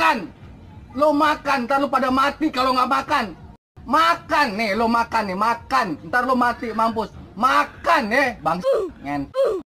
makan. Lo makan, ntar lo pada mati kalau nggak makan. Makan nih, lo makan nih, makan. Ntar lo mati, mampus. Makan nih, bang. Hmm. Ngen.